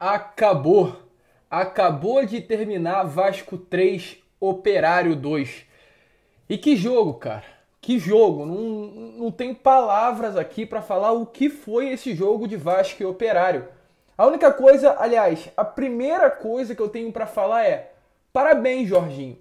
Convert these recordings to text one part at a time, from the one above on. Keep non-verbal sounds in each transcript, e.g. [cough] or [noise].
Acabou. Acabou de terminar Vasco 3, Operário 2. E que jogo, cara. Que jogo. Não, não tenho palavras aqui para falar o que foi esse jogo de Vasco e Operário. A única coisa, aliás, a primeira coisa que eu tenho para falar é: parabéns, Jorginho.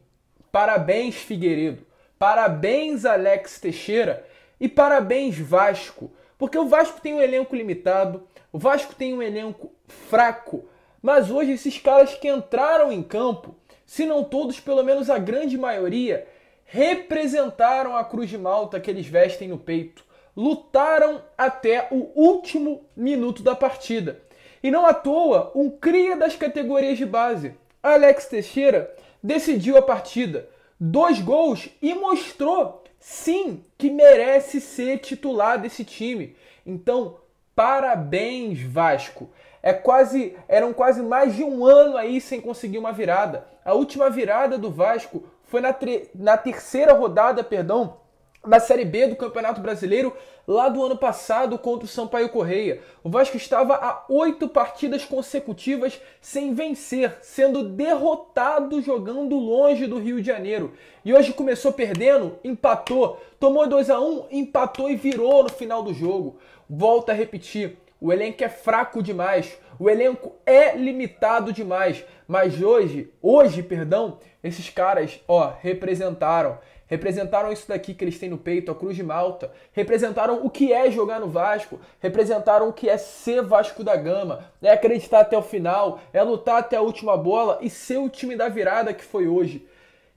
Parabéns, Figueiredo. Parabéns, Alex Teixeira. E parabéns, Vasco. Porque o Vasco tem um elenco limitado, o Vasco tem um elenco fraco, mas hoje esses caras que entraram em campo, se não todos, pelo menos a grande maioria, representaram a cruz de malta que eles vestem no peito. Lutaram até o último minuto da partida. E não à toa, um cria das categorias de base, Alex Teixeira, decidiu a partida. Dois gols e mostrou, sim, que merece ser titular desse time. Então, Parabéns, Vasco. É quase, eram quase mais de um ano aí sem conseguir uma virada. A última virada do Vasco foi na, na terceira rodada, perdão, da Série B do Campeonato Brasileiro lá do ano passado contra o Sampaio Correia. O Vasco estava a oito partidas consecutivas sem vencer, sendo derrotado jogando longe do Rio de Janeiro. E hoje começou perdendo, empatou, tomou 2 a 1 um, empatou e virou no final do jogo. Volta a repetir, o elenco é fraco demais, o elenco é limitado demais, mas hoje, hoje, perdão, esses caras, ó, representaram representaram isso daqui que eles têm no peito, a Cruz de Malta, representaram o que é jogar no Vasco, representaram o que é ser Vasco da Gama, é acreditar até o final, é lutar até a última bola e ser o time da virada que foi hoje.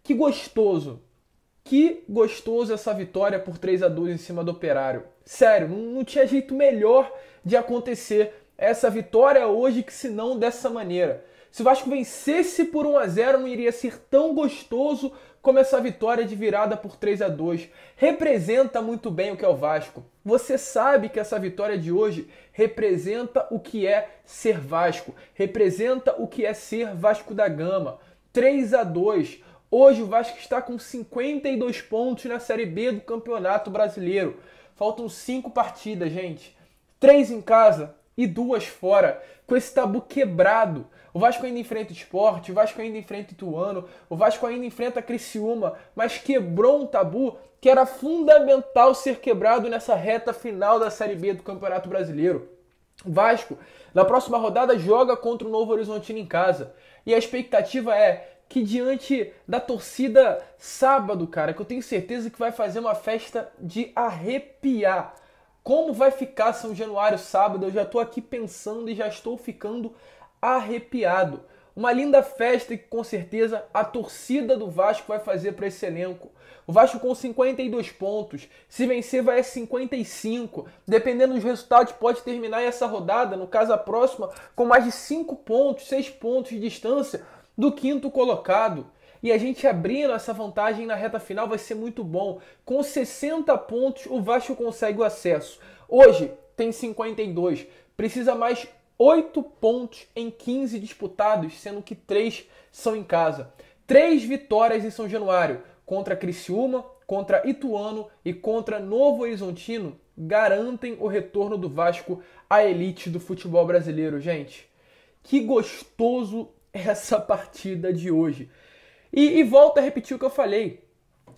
Que gostoso! Que gostoso essa vitória por 3 a 2 em cima do Operário. Sério, não, não tinha jeito melhor de acontecer essa vitória hoje que se não dessa maneira. Se o Vasco vencesse por 1 a 0 não iria ser tão gostoso como essa vitória de virada por 3 a 2 Representa muito bem o que é o Vasco. Você sabe que essa vitória de hoje representa o que é ser Vasco, representa o que é ser Vasco da Gama. 3 a 2 Hoje o Vasco está com 52 pontos na Série B do Campeonato Brasileiro. Faltam 5 partidas, gente. 3 em casa, e duas fora, com esse tabu quebrado. O Vasco ainda enfrenta o esporte, o Vasco ainda enfrenta o Ituano, o Vasco ainda enfrenta a Criciúma, mas quebrou um tabu que era fundamental ser quebrado nessa reta final da Série B do Campeonato Brasileiro. O Vasco, na próxima rodada, joga contra o Novo Horizontino em casa. E a expectativa é que diante da torcida sábado, cara, que eu tenho certeza que vai fazer uma festa de arrepiar. Como vai ficar São Januário sábado? Eu já estou aqui pensando e já estou ficando arrepiado. Uma linda festa que com certeza a torcida do Vasco vai fazer para esse elenco. O Vasco com 52 pontos, se vencer vai a 55. Dependendo dos resultados, pode terminar essa rodada, no caso a próxima, com mais de 5 pontos, 6 pontos de distância do quinto colocado e a gente abrindo essa vantagem na reta final vai ser muito bom. Com 60 pontos, o Vasco consegue o acesso. Hoje tem 52, precisa mais 8 pontos em 15 disputados, sendo que 3 são em casa. 3 vitórias em São Januário contra Criciúma, contra Ituano e contra Novo Horizontino garantem o retorno do Vasco à elite do futebol brasileiro, gente. Que gostoso [laughs] essa partida de hoje. E, e volta a repetir o que eu falei.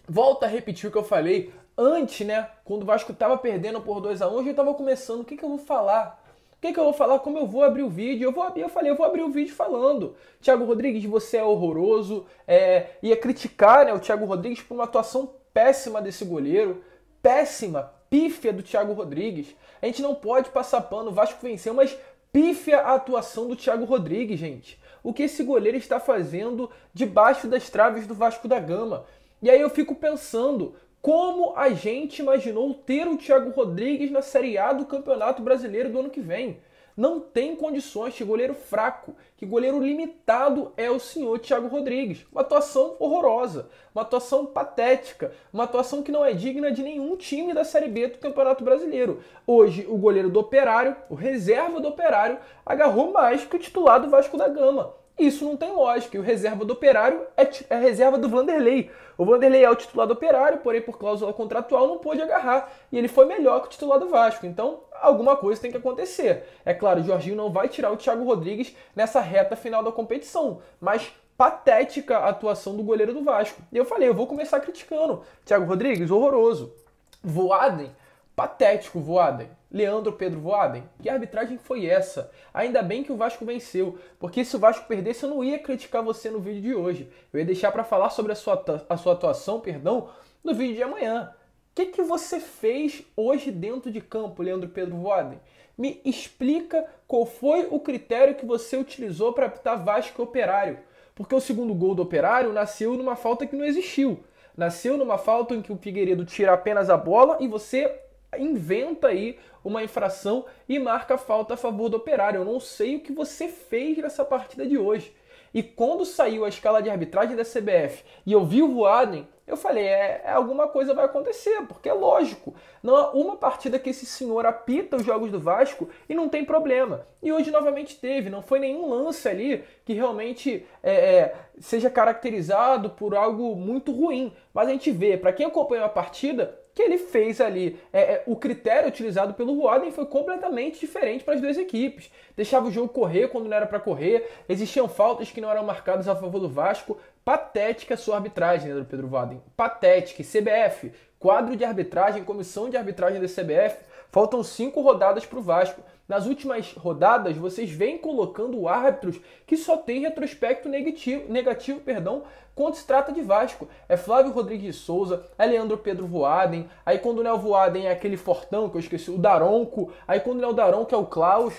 Volta a repetir o que eu falei. Antes, né, quando o Vasco estava perdendo por 2 a 1 um, eu já estava começando. O que, que eu vou falar? O que, que eu vou falar? Como eu vou abrir o vídeo? Eu vou abrir, eu falei, eu vou abrir o vídeo falando. Thiago Rodrigues, você é horroroso. É, ia criticar né, o Thiago Rodrigues por uma atuação péssima desse goleiro. Péssima, pífia do Thiago Rodrigues. A gente não pode passar pano. O Vasco venceu, mas pífia a atuação do Thiago Rodrigues, gente o que esse goleiro está fazendo debaixo das traves do Vasco da Gama. E aí eu fico pensando como a gente imaginou ter o Thiago Rodrigues na Série A do Campeonato Brasileiro do ano que vem. Não tem condições, que goleiro fraco, que goleiro limitado é o senhor Thiago Rodrigues. Uma atuação horrorosa, uma atuação patética, uma atuação que não é digna de nenhum time da Série B do Campeonato Brasileiro. Hoje, o goleiro do Operário, o reserva do Operário, agarrou mais que o titular do Vasco da Gama. Isso não tem lógica. E o reserva do operário é, é reserva do Vanderlei. O Vanderlei é o titular do operário, porém, por cláusula contratual, não pôde agarrar. E ele foi melhor que o titular do Vasco. Então, alguma coisa tem que acontecer. É claro, o Jorginho não vai tirar o Thiago Rodrigues nessa reta final da competição. Mas patética a atuação do goleiro do Vasco. E eu falei, eu vou começar criticando. Thiago Rodrigues, horroroso. Voaden, Patético, Voaden. Leandro Pedro Voaden. Que arbitragem foi essa? Ainda bem que o Vasco venceu, porque se o Vasco perdesse eu não ia criticar você no vídeo de hoje. Eu ia deixar para falar sobre a sua, a sua atuação, perdão, no vídeo de amanhã. O que, que você fez hoje dentro de campo, Leandro Pedro Voaden? Me explica qual foi o critério que você utilizou para apitar Vasco e Operário. Porque o segundo gol do Operário nasceu numa falta que não existiu. Nasceu numa falta em que o Figueiredo tira apenas a bola e você inventa aí uma infração e marca falta a favor do operário. Eu não sei o que você fez nessa partida de hoje. E quando saiu a escala de arbitragem da CBF e eu vi o Voaden, eu falei, é, é, alguma coisa vai acontecer, porque é lógico. Não há uma partida que esse senhor apita os jogos do Vasco e não tem problema. E hoje novamente teve, não foi nenhum lance ali que realmente é, é seja caracterizado por algo muito ruim. Mas a gente vê, para quem acompanhou a partida, que ele fez ali. É, é o critério utilizado pelo Roden foi completamente diferente para as duas equipes. Deixava o jogo correr quando não era para correr, existiam faltas que não eram marcadas a favor do Vasco. Patética a sua arbitragem, né, Pedro Vaden. Patética. E CBF, quadro de arbitragem, comissão de arbitragem da CBF, faltam cinco rodadas para o Vasco nas últimas rodadas vocês vêm colocando árbitros que só tem retrospecto negativo, negativo perdão, quando se trata de Vasco. É Flávio Rodrigues Souza, é Leandro Pedro Voaden, aí quando não é o Voaden é aquele fortão que eu esqueci, o Daronco, aí quando não é o Daronco é o Klaus.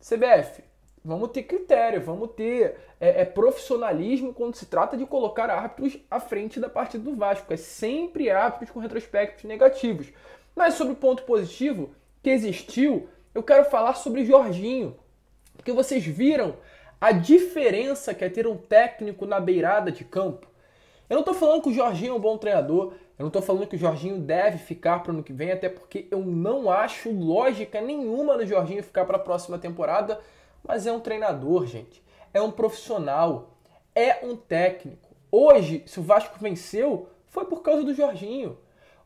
CBF, vamos ter critério, vamos ter é, é, profissionalismo quando se trata de colocar árbitros à frente da partida do Vasco. É sempre árbitros com retrospectos negativos. Mas sobre o ponto positivo que existiu eu quero falar sobre Jorginho, porque vocês viram a diferença que é ter um técnico na beirada de campo. Eu não estou falando que o Jorginho é um bom treinador, eu não estou falando que o Jorginho deve ficar para o ano que vem, até porque eu não acho lógica nenhuma no Jorginho ficar para a próxima temporada, mas é um treinador, gente. É um profissional, é um técnico. Hoje, se o Vasco venceu, foi por causa do Jorginho.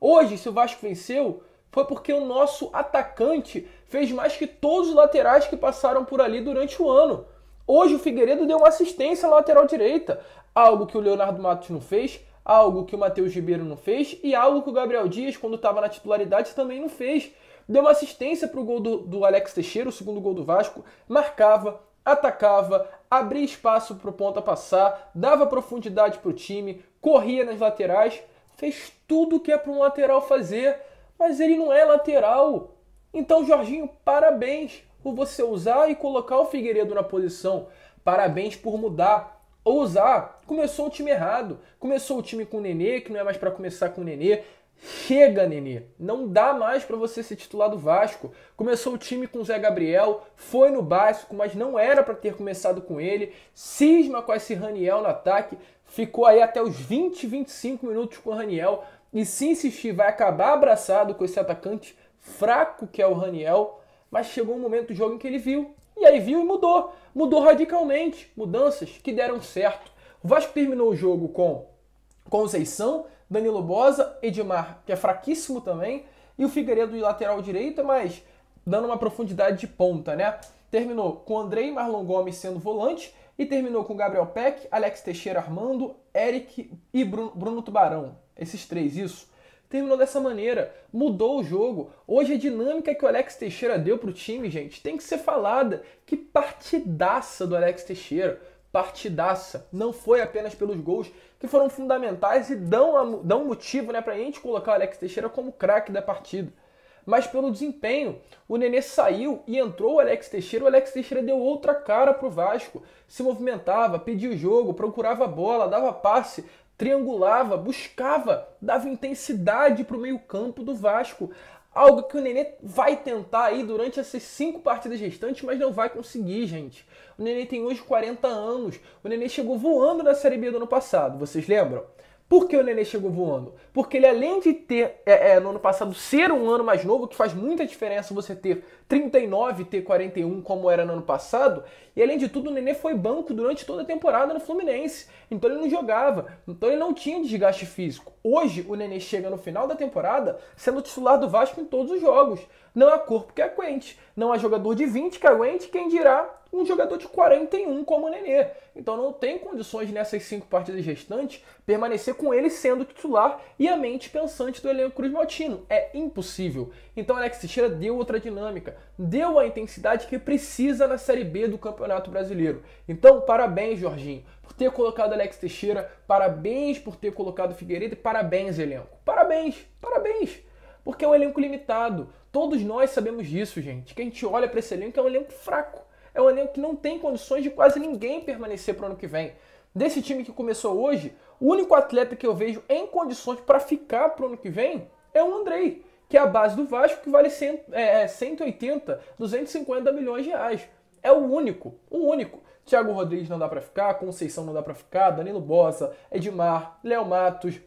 Hoje, se o Vasco venceu, foi porque o nosso atacante fez mais que todos os laterais que passaram por ali durante o ano. Hoje o Figueiredo deu uma assistência à lateral direita, algo que o Leonardo Matos não fez, algo que o Matheus Ribeiro não fez e algo que o Gabriel Dias, quando estava na titularidade, também não fez. Deu uma assistência para o gol do, do Alex Teixeira, o segundo gol do Vasco, marcava, atacava, abria espaço para o ponta passar, dava profundidade para o time, corria nas laterais, fez tudo o que é para um lateral fazer mas ele não é lateral. Então, Jorginho, parabéns por você usar e colocar o Figueiredo na posição. Parabéns por mudar. Ousar. Começou o time errado. Começou o time com o Nenê, que não é mais para começar com o Nenê. Chega, Nenê. Não dá mais para você ser titular do Vasco. Começou o time com o Zé Gabriel, foi no básico, mas não era para ter começado com ele. Cisma com esse Raniel no ataque. Ficou aí até os 20, 25 minutos com o Raniel e se insistir vai acabar abraçado com esse atacante fraco que é o Raniel, mas chegou um momento do jogo em que ele viu, e aí viu e mudou, mudou radicalmente, mudanças que deram certo. O Vasco terminou o jogo com Conceição, Danilo Bosa, Edmar, que é fraquíssimo também, e o Figueiredo de lateral direita, mas dando uma profundidade de ponta, né? Terminou com Andrei Marlon Gomes sendo volante e terminou com Gabriel Peck, Alex Teixeira Armando, Eric e Bruno, Bruno Tubarão. Esses três, isso. Terminou dessa maneira, mudou o jogo. Hoje a dinâmica que o Alex Teixeira deu para o time, gente, tem que ser falada. Que partidaça do Alex Teixeira partidaça. Não foi apenas pelos gols que foram fundamentais e dão, a, dão motivo né, para a gente colocar o Alex Teixeira como craque da partida mas pelo desempenho. O Nenê saiu e entrou o Alex Teixeira. O Alex Teixeira deu outra cara pro Vasco. Se movimentava, pedia o jogo, procurava a bola, dava passe, triangulava, buscava, dava intensidade pro meio-campo do Vasco. Algo que o Nenê vai tentar aí durante essas cinco partidas restantes, mas não vai conseguir, gente. O Nenê tem hoje 40 anos. O Nenê chegou voando na Série B do ano passado, vocês lembram? Por que o Nenê chegou voando? Porque ele, além de ter, é, é, no ano passado, ser um ano mais novo, que faz muita diferença você ter 39 ter 41, como era no ano passado, e além de tudo, o Nenê foi banco durante toda a temporada no Fluminense. Então ele não jogava, então ele não tinha desgaste físico. Hoje, o Nenê chega no final da temporada sendo titular do Vasco em todos os jogos. Não há corpo que aguente, não há jogador de 20 que aguente, quem dirá um jogador de 41 como o Nenê. Então não tem condições nessas cinco partidas restantes permanecer com ele sendo titular e a mente pensante do elenco Cruz Maltino. É impossível. Então Alex Teixeira deu outra dinâmica, deu a intensidade que precisa na Série B do Campeonato Brasileiro. Então parabéns, Jorginho, por ter colocado Alex Teixeira, parabéns por ter colocado Figueiredo e parabéns, elenco. Parabéns, parabéns porque é um elenco limitado. Todos nós sabemos disso, gente. Que a gente olha para esse elenco é um elenco fraco é um elenco que não tem condições de quase ninguém permanecer para o ano que vem. Desse time que começou hoje, o único atleta que eu vejo em condições para ficar para o ano que vem é o Andrei, que é a base do Vasco, que vale 100, é, 180, é, 250 milhões de reais. É o único, o único. Thiago Rodrigues não dá para ficar, Conceição não dá para ficar, Danilo Bossa, Edmar, Léo Matos,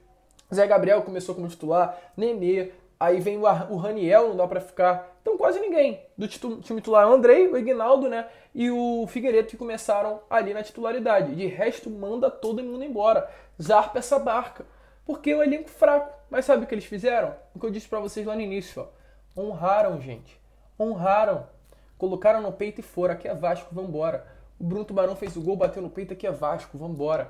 Zé Gabriel começou como titular, Nenê, Aí vem o Raniel, não dá para ficar. Então quase ninguém. Do time titular é o Andrei, o Ignaldo, né? E o Figueiredo que começaram ali na titularidade. De resto, manda todo mundo embora. Zarpa essa barca. Porque o elenco fraco. Mas sabe o que eles fizeram? O que eu disse para vocês lá no início, ó. Honraram, gente. Honraram. Colocaram no peito e foram. Aqui é Vasco, vambora. O Bruno Tubarão fez o gol, bateu no peito, aqui é Vasco, vambora.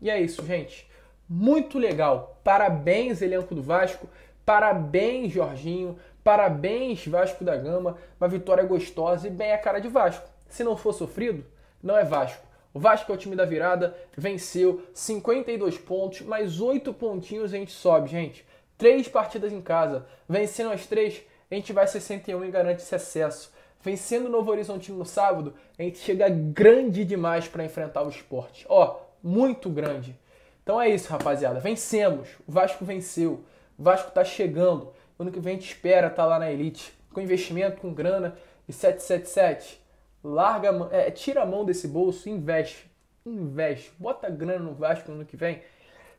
E é isso, gente. Muito legal. Parabéns, elenco do Vasco. Parabéns, Jorginho. Parabéns, Vasco da Gama. Uma vitória gostosa e bem a cara de Vasco. Se não for sofrido, não é Vasco. O Vasco é o time da virada, venceu 52 pontos, mais 8 pontinhos a gente sobe, gente. Três partidas em casa, vencendo as três, a gente vai 61 e garante esse acesso. Vencendo o Novo Horizonte no sábado, a gente chega grande demais para enfrentar o esporte. Ó, muito grande. Então é isso, rapaziada. Vencemos. O Vasco venceu. Vasco está chegando. Ano que vem a gente espera tá lá na elite. Com investimento, com grana e 777. Larga, é, tira a mão desse bolso e investe. Investe. Bota grana no Vasco no ano que vem.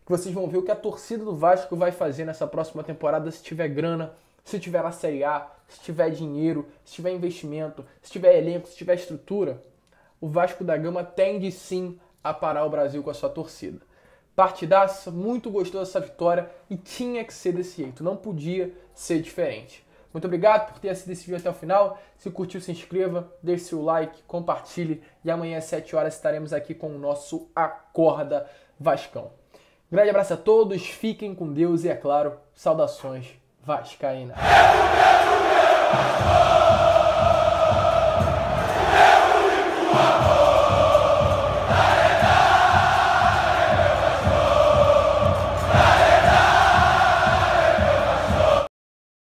Que vocês vão ver o que a torcida do Vasco vai fazer nessa próxima temporada se tiver grana, se tiver na Série A, se tiver dinheiro, se tiver investimento, se tiver elenco, se tiver estrutura. O Vasco da Gama tende sim a parar o Brasil com a sua torcida. Partidaça, muito gostosa essa vitória e tinha que ser desse jeito, não podia ser diferente. Muito obrigado por ter assistido esse vídeo até o final. Se curtiu, se inscreva, deixe seu like, compartilhe e amanhã às 7 horas estaremos aqui com o nosso Acorda Vascão. Grande abraço a todos, fiquem com Deus e, é claro, saudações vascaína.